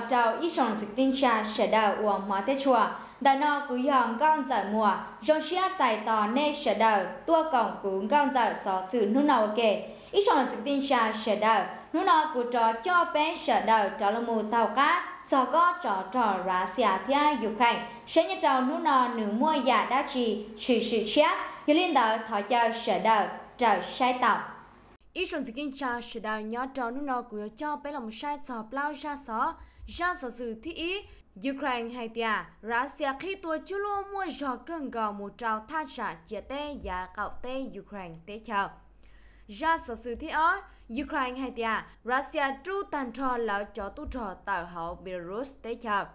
nọ ít chọn dịch tin trà sẽ đào uổng hóa thế chùa đà nọ cứ yòng con dở mùa dòng xia giải tỏ nê sẽ đào tua cổng cứ con dở xó sự nụ nào kể ít chọn dịch tin trà sẽ đào nụ nọ cứ trò cho bé sẽ đào trò là một tàu cá sò có trò trò ra xia thia dục hành sẽ nhớ trò nụ nọ nữ mua già đá trì trì sự chát như liên đạo thọ cho sẽ đào trò sai tàu ít chọn dịch tin trà sẽ đào nhớ trò nụ nọ cứ cho bé lòng sai sò plau ra sò ra sở sự thi ý Ukraine hay tia Russia khi tua chú lô mua giò cơn gò một trào tha trả chia tê và cạo tê Ukraine tế chào ra sở sự thi ó Ukraine hay tia Russia tru tàn trò lão chó tu trò tạo hậu Belarus tế chào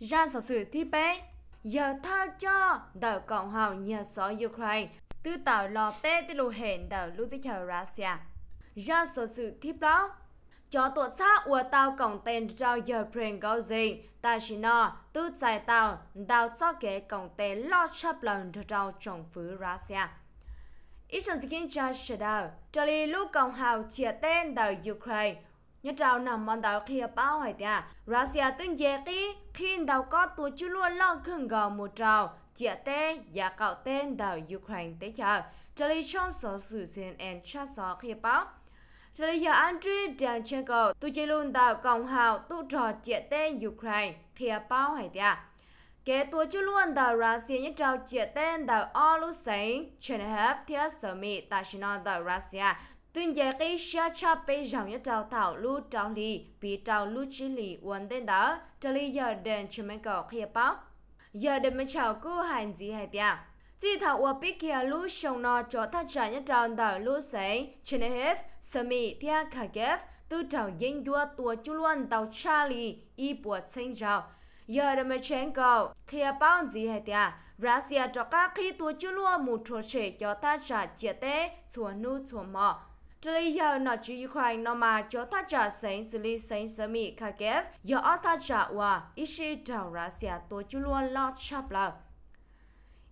ra sở sự thi bé giờ tha cho đảo cộng hòa nhà sở Ukraine tư tạo lò tê tư lù hẹn đảo lưu tế chào Russia ra sở sự thi blog cho tuột xa ua tao cổng tên rau giờ preng gấu gì ta chỉ nó tư giải tao đào cho kế cổng tên lo chấp lần cho rau trồng phứ ra xe ít trong sự kiện cho sẽ đào cho lý lúc cộng hào chia tên đào Ukraine nhớ rau nằm mòn đào kia bao hải tia ra xe tương dễ kì khi đào có tuổi chú luôn lo khưng gò một rau chia tên và cậu tên đào Ukraine tới chờ cho lý trong số sự CNN cho số kia bao rồi giờ Andriy Danchenko, tôi chỉ luôn tạo cộng hào tôi trò chia tên Ukraine, thì bao hay địa. Kế tôi chỉ luôn tạo Russia như trao chia tên tạo Olusay, chuyển thì thiết sở mỹ tại sinh tạo Russia. Tuyên giải cái xa cha bê dòng như trao thảo lưu trao lì, bị trao lưu chỉ lì uốn tên đó, trao lì giờ Danchenko khía bao. Giờ để mình chào cô hành gì hay địa. Chỉ thảo ở biết kia lũ sông nó cho ta trả nhất tròn đảo lũ sẽ trên này hết, sơ mì thia khả ghép, tư trào dinh dua tùa chú luôn tàu Charlie, y bùa xanh rào. Giờ đã mà chén cầu, kia bao gì hay tia, Russia cho các khi tua chú luôn một trò trẻ cho ta trả chia tế, xua nu xua mò. Trời giờ nó chú Ukraine nó mà cho ta trả sánh xử lý sánh sơ mì khả ghép, giờ ta trả hòa, ishi đảo Russia tua chú luôn lo chắp lao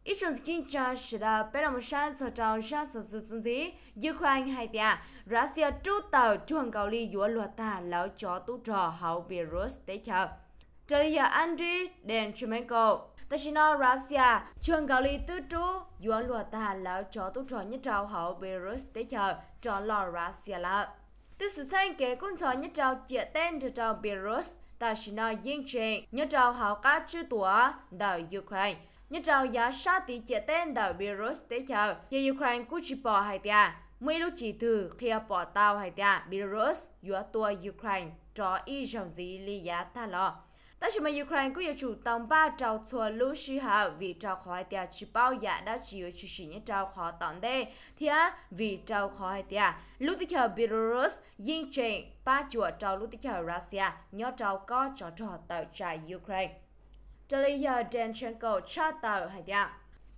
ít trong skin cha sẽ là bé đồng sản sở trào sản sở sự xuống dí Ukraine hay tia Russia trụ tàu chuồng cầu ly dũa luật ta lão chó tu trò hậu virus tế chợ trở lý giờ Andriy Denchimenko ta chỉ nói Russia chuồng cầu ly tứ trú dũa luật ta lão chó tu trò nhất trào hậu virus tế chợ trò lò Russia là từ sự sang kế cũng trò nhất trào chia tên trò trò virus ta chỉ nói riêng chuyện nhất trào hậu cá chư tủa đảo Ukraine nhất rào giá sa tí chế tên đảo Belarus tế chào, chế Ukraine cú chỉ bỏ hai tia, mấy lúc chỉ thử khi bỏ tàu hai tia Belarus dùa tua Ukraine cho y dòng dí lý giá tha lọ. Tại sao mà Ukraine cũng chủ tông ba trào chùa lũ sư hạ vì trào khó hai tia chỉ bao giá đã chỉ chịu chỉ sử nhất trào khó tổng đề. Thì á, vì trào khó hai tia, lũ tích hợp Belarus dính trình ba chùa trào lũ tích hợp Russia nhó trào có cho trò tạo trại Ukraine. Dalia Danchenko cho tàu hải địa.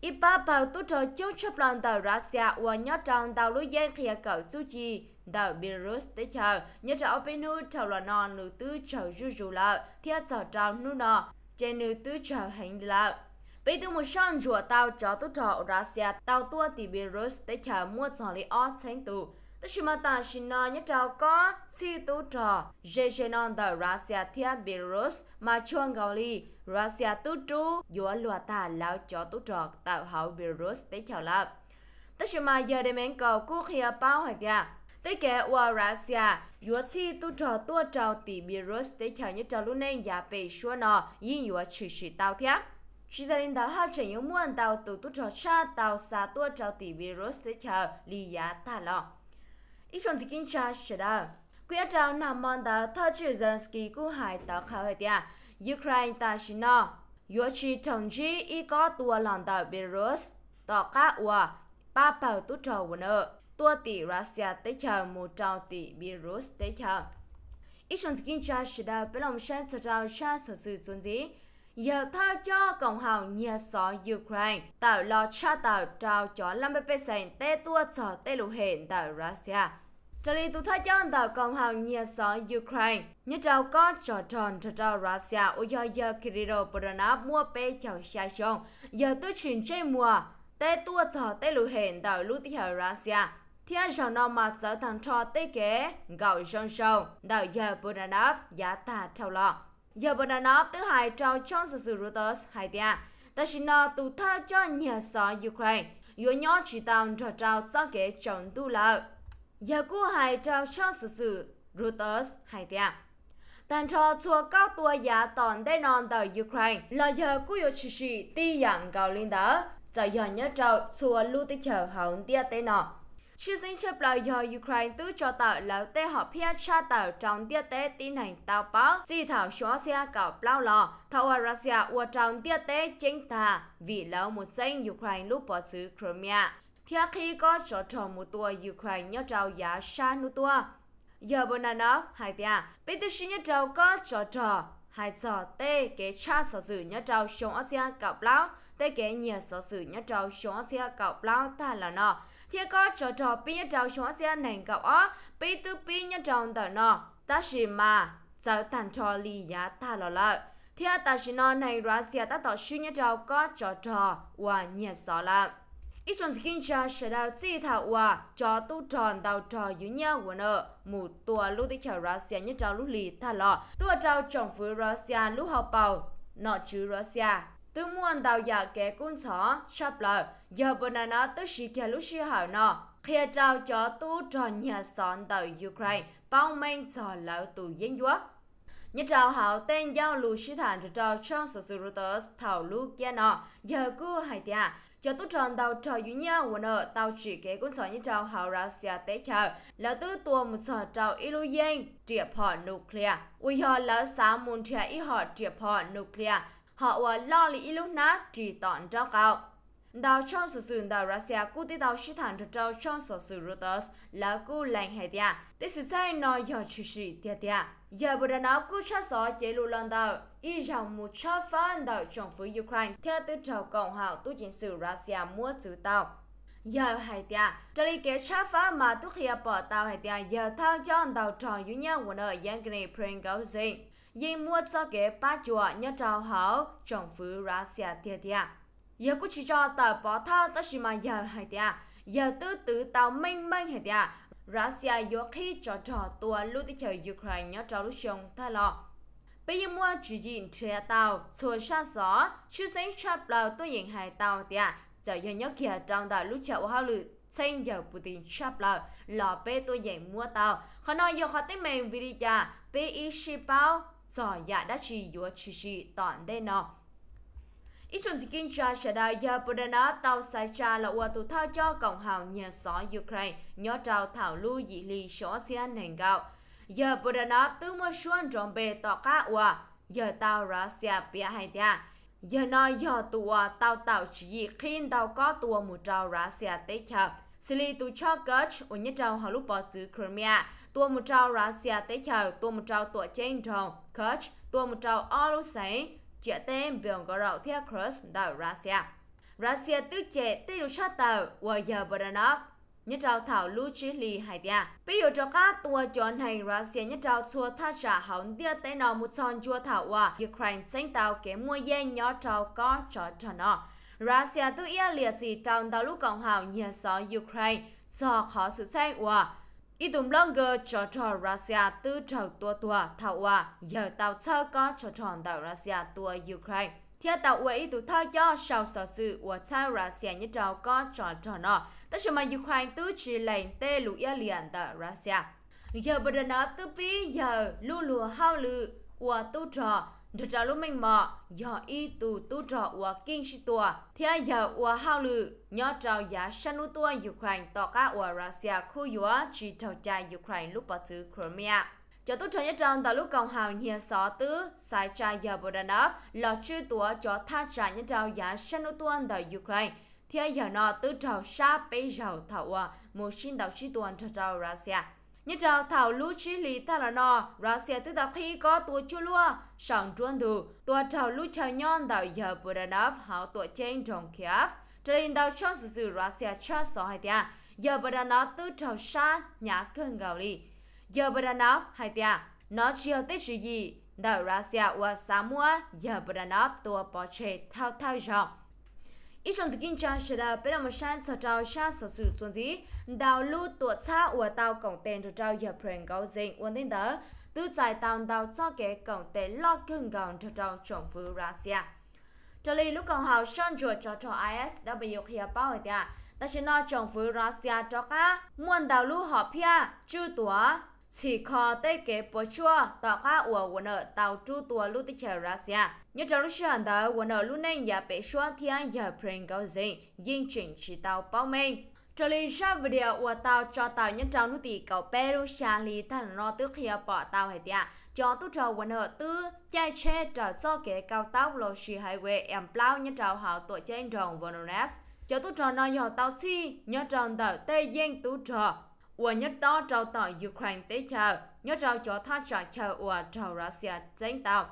Ipa bảo tu trò chung chấp lòng tàu Russia và nhớ trong tàu lối dân khi cầu chú chi tàu Belarus tới chờ nhớ trong Openu tàu là non nữ tư chầu rú rú lợ theo sở trong nu nọ trên nữ tư chầu hành lợ. Bây từ một sân rùa tàu cho tu trò Russia tàu tua thì Belarus tới chờ mua sở lý ớt sáng tù Tất nhiên mà ta xin nói nhất trào có si tú trò dê dê non tờ Russia thiên virus mà chuông gào lì Russia tú trú dùa lùa ta lão chó tú trò tạo hậu virus tế chào lập. Tất nhiên mà giờ để mẹn cầu quốc hiệp bao hạt gà. Tế kẻ ua Russia dùa si tú trò tua trào tỷ virus tế chào nhất trào lúc nên giả dạ bề xua nọ yên dùa chỉ sĩ tạo thiếp. Chỉ ta đến tàu hạ chẳng yếu muôn tàu tù tú trò cha tàu xa tua trào tỷ virus tế chào lì giá ta lọ ít chọn chỉ kinh cha sẽ đó quỹ trao nằm mòn đã thao chữ Zelensky cú hải ta khảo hệ tia Ukraine ta xin nó yếu chi thông chi y có tua lòng ta Belarus tỏ cá ua ba bào tu trò của nợ tua tỷ Russia tới chờ một trào tỷ Belarus tới chờ ít chọn kinh cha sẽ đó bên lòng sân sở trao cha sở sự chuẩn gì giờ thao cho cộng hòa nhà xó Ukraine tạo lo cha tạo trao cho 50% tê tua cho tê lụ hẹn tại Russia 这里都他讲到共和国上 Ukraine，你找个找找找找 Russia，我要要克里罗布兰纳 mua bé chào xa xong, giờ tôi chuyển chơi mua, té tua trò té lù hẹn đảo lũ tí hở Russia. Thiên sầu nó mà thằng trò tế kế, gạo sông đảo giờ bù giá tà theo lọ. Giờ bù đàn hai trao trong sự sự Reuters hai tia, ta chỉ nó tù thơ cho nhà sở Ukraine, yếu nhỏ chỉ tàu trò trao xa kế chồng tu lợi giờ cú hài trao sang sự sự Reuters hay tiệm tàn cho chua cao tua giá tòn đê non tờ Ukraine là giờ cú yếu chỉ chỉ ti dạng cao linh đó giờ giờ nhớ trao chua lưu tích chờ hậu tia tê nọ Chư sinh chấp là do Ukraine tứ cho tờ là tê họ phía cha tờ trong tia tê tin hành tàu báo di thảo xóa xe cảo lao lò thảo ở Russia ua trong tia tê chính ta vì lão một sinh Ukraine lúc bỏ xứ Crimea. Thia khi có trở trọng một tua Ukraine nhớ trao giá xa nụ tua. Giờ bọn nà nó, hai tia, bây tư xin nhớ trao có trở trò. Hai giờ tê kế cha sở sử nhớ trao xuống ASEAN cặp lão, tê kế nhà sở sử nhớ trao xuống ASEAN cặp lão ta là nó. Thia có trở trò bí nhớ trao xuống ASEAN nành cặp ó, bây tư bí nhớ trao tờ nó. Ta xì mà, giờ tàn trò lì giá ta là lợi. Thia ta xì nó này ra xìa ta tỏ suy nhớ trao có trở trò, và nhà sở lạm ít chọn kinh cha sẽ đào chi thảo hòa cho tu tròn đào trò dưới nhau của nợ mù tua lúc tích chào như trao lúc lì thà lọ tua trao chồng với Russia lúc học bào nọ chứ Russia từ muôn đào giặc kẻ côn xó sắp lờ giờ bữa nay nó tới sĩ kia lúc sĩ hảo nọ khi trao cho tu tròn nhà xóm đào Ukraine bao mênh cho lão tù dân dúa nhớ trào hảo tên giao lù sĩ thản cho trào trong sở sử rô tớ thảo lù kia nọ giờ cứ hải tia cho tốt tròn tàu trò dữ nha của nợ tàu chỉ kế con sỏi nhớ trào hảo ra xia tế chờ là tư tua một sở trào ilu yên triệp họ nuclea uy họ là xã môn trẻ y họ triệp họ nuclea họ là lo lý ilu nát chỉ tọn trao cao đào trong sự sườn đào Russia cú tí đào sĩ thản trật trao trong sự sườn Reuters là cú lành hệ địa tí sự sai nói do chỉ sĩ địa địa giờ bữa đó cú cha gió chế lưu lần đào y rằng một cha phán đào trong phía Ukraine theo tư trào cộng hào tu chính sự Russia mua chữ tàu giờ hay địa trở lại kế cha phá mà tu khi bỏ tàu hay địa giờ thao cho tàu tròn duy nhất của nơi giang kỳ pring gấu gì, gì mua cho kế ba chùa nhất trào hảo trong phía Russia địa địa giờ cũng chỉ cho tờ bỏ tha tới chỉ mà giờ hay tiệt giờ tư tự tàu minh minh hay tiệt Russia yo khi cho trò tua lúc đi chờ Ukraine nhớ trò lúc xong thay lọ bây giờ mua chỉ diện trẻ tàu rồi xa gió chứ sinh chắp lầu tôi nhìn hai tàu tiệt giờ giờ nhớ kia trong đó lúc chậu hoa lử xin giờ Putin chắp lầu lọ bê tôi nhìn mua tàu họ nói giờ họ tới mình vì đi chà bê ý ship bao giờ dạ đã chỉ yo chỉ chỉ toàn đây nọ ít Ichon tikin cha shada ya podana tau sai cha là ua tu thao cho cộng hào nhà xó Ukraine nhó trao thảo lưu dị lì xó xe nền gạo. Giờ podana tư mơ xuân tròn bề tỏ cá ua, giờ tao ra xe bia hai tia. Giờ nói giờ tùa tao tạo chỉ dị khinh tao có tùa mù trao ra xe tế chập. Sili tu cho gach ở nhất trao hào lúc bỏ chữ Crimea, tua một trao ra xe tế chập, tua một trao tùa trên tròn, gach, tua một trao ổ lúc sáng, chế tên biển gò rậu theo Cruz đảo Russia. Russia tư chế tê đủ sát tàu và giờ Bodanov. Nhất trao thảo lưu trí lì hải tia. Bây giờ cho các tùa chọn hành Russia nhất trao xua tha trả hóng tia tế nó một son chua thảo và Ukraine xanh tàu kế mua dây nhỏ trao có cho cho nó. Russia tư ia liệt gì trong tàu lúc cộng hào nhờ xó Ukraine do khó sự xanh và ít tùm lông gờ cho trò Russia tư trầu tua tua thảo hòa giờ tàu sơ có cho tròn tàu Russia tua Ukraine. thì tàu hòa ít tù thao cho sau sở sự của tàu Russia như trầu có cho trò nó. Tất nhiên mà Ukraine tư chỉ lệnh tê lũ yên liền tàu Russia. Giờ bởi đó tư bí giờ lưu lùa hao lự của tu trò ดจารุมิงมอยออีตูตูจอวกิงชิตัวเทียยาวฮาวลือยอจอยาชนุตัวยูเครนต่อกาวรัสเซียคู่ยัวจีเจ้าใจยูเครนลูกปัจจุโครเมียจะตุชนยจังตาลูกกองหาวเฮียสอตื้อสายใจยาบดานัฟหลอชื่อตัวจอท่าจายเจ้ายาชนุตัวดอยูเครนเทียยาวนอตื้อเจ้าชาไปเจ้าเถาวมูชินดาวชิตัวเจ้ารัสเซีย như trào thảo lũ chí lý ta là nọ ra xe tức là khi có tua chua lúa sẵn truân đủ tua thảo lũ chào nhon đạo giờ bữa đã đáp hảo tua trên trong kia trở lên đạo trong sự sự ra xe cho sáu hai tia giờ bữa đã nó tư trào xa nhà cơn gạo đi giờ bữa đã nó hai tia nó chiều tích gì đạo ra xe và sa mua giờ bữa đã nó tua bỏ chê thao thao rộng ít trong dự kinh cha sẽ là bên đầu một sàn sở trao sàn sử dụng gì đào lưu tổ cha của tao cổng tên cho trao giờ pren gạo dinh quân tên đó từ giải tàu đào cho cái cổng tên lo cưng gọn cho trao trọng vụ Russia cho lý lúc còn hào sân chuột cho cho isw đã bị dục hiệp bao hồi ta sẽ nói trọng vụ Russia cho cả muốn đào lưu họ pia chưa tỏa chỉ có tê kế bố chua tỏ ra ủa ủa nợ tàu tru tùa lưu tích chờ ra xe. Nhớ trong lúc sản đó ủa nợ lưu nên giả bế xua thiên anh giả bình gạo dịnh, chỉnh chỉ tàu bao mênh. trong lý ra video của tàu cho tàu nhân trong nút tỷ cầu Peru xa lý thần nó tức khi bỏ tàu hay tìa. Cho tụ trò quần hợp tư, chai chê trở so kế cao tốc lộ xì highway em plau nhân trong hảo tổ trên rồng Vonones. Cho tụ trò nói nhỏ tàu si, nhân trong tàu tê giang tụ trò nhất đó trao tỏ Ukraine tế chờ, nhất trao cho tha trả chờ và trao Russia tránh tạo.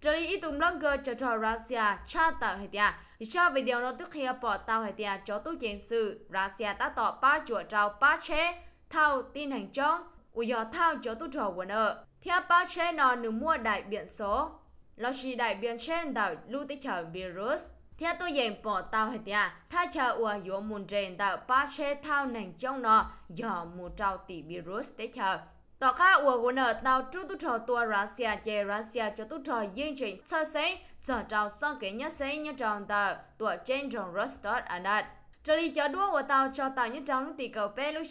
Trở lý ý tùm lăng gơ cho trao Russia cha tạo hệ tìa, cho về điều nó tức khi bỏ tạo hệ tìa cho tu chiến sự, Russia đã tỏ ba chùa trao ba chế, thao tin hành chống, của do thao cho tu trò của nợ. Theo ba chế nó nửa mua đại biện số, lo chỉ đại biện trên đảo lưu tích chờ virus theo tôi dành bỏ tao hết tia tha cha ua yo mun jen da ba chế tao nang trong nó yo mu trao tỷ virus tế chờ tỏ khá ua của nợ tàu chú tu trò tua Russia chè Russia cho tu trò yên trình sơ sấy giờ trao sơ kế nhớ sấy nhớ tròn tờ tua trên tròn Rostov anat Trở lý cho đua của tàu cho tàu những trong lúc tỷ cầu bê lúc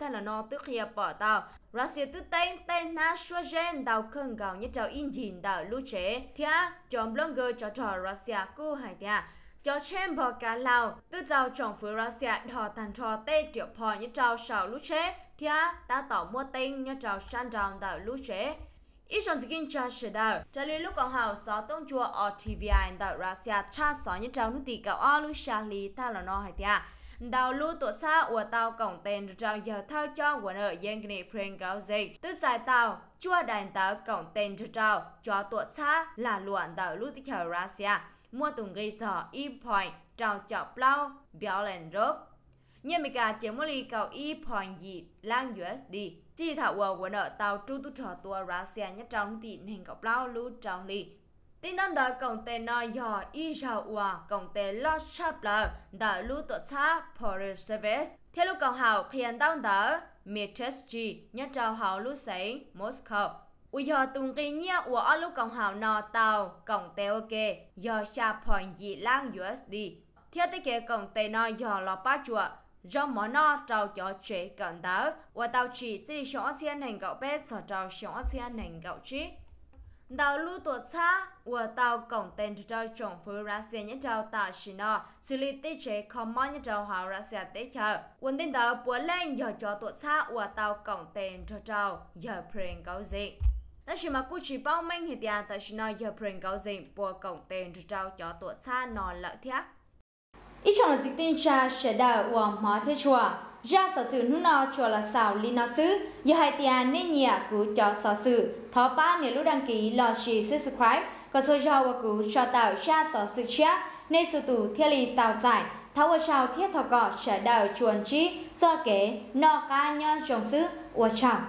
thay là nó tức hiệp bỏ tàu. Ra xìa tên tên na xua gen tàu những trong in dịn tàu chế. Thia, à, chọn blogger cho trò ra xìa hải thia. À. Cho chém bỏ cá lào, tư tàu trọng phứ ra xìa thằng trò tê triệu phò những trong sau lúc chế. Thia, ta tỏ mua tên những trong sàn rào tàu lúc chế ít trong skin cha sẽ đào trả lời lúc còn hào sáu tông chùa ở TVI tại Russia cha sáu nhất trao nước tỷ cao ở lúc Charlie ta là nó hay thia đào lưu tổ xa của tàu cổng tên trao giờ thao cho của nợ dân kỳ pren cao dịch tức dài tàu chua đàn tàu cổng tên trao cho tổ xa là luận tàu lưu tích hờ Russia mua tùng gây cho e point trao chọc lao béo lên nhân mì cả chế mô lì cầu y point dị lang USD. Chỉ thảo wờ của nợ tàu tru tu trò tua ra xe nhất trong tỷ hình gặp lao lũ trong lì. Tin tâm đó cộng tê nó dò y dò wà cộng tê lo sắp lờ đã lũ tổ xa Porter Service. Theo lúc cầu hào khi anh khiến tâm đó G nhất trong hào lũ sánh Moscow. Ui dò tùng kỳ nhia của ở lúc cộng hào nọ tàu cộng tê ok dò xa point dị lang USD. Theo tế kế cộng tê nó dò lọ ba chùa do món nó trao cho chế cận đáo và tàu chỉ chỉ xóa xiên hành gạo bếp sở trao xóa xiên hành gạo trí đào lưu tuột xa và tàu cổng tên trao chồng phứ ra xe nhé trao tạo xì nọ xử lý tế chế không mong nhé trao hào ra xe tế chờ quân tên đào búa lên giờ cho tuột xa và tàu cổng tên cho trao giờ prênh gạo dị ta chỉ mà cú chỉ bao mình thì tiền ta chỉ nói giờ prênh gạo dị búa cổng tên cho trao cho tuột xa nó lợi thiác ít trong là dịch tin cha sẽ đào của mỏ thế chùa ra sở sự nút nọ chùa là sào li nọ sứ giờ hai tiền nên nhà cứ cho sở sự thọ ba nếu lúc đăng ký lò chỉ subscribe còn số cho và cứ cho tạo cha sở sự cha nên sự tủ thiên lì tạo giải tháo ở sau thiết thọ cọ sẽ đào chuồn chi do kế nọ ca nhân trồng sứ ua trọng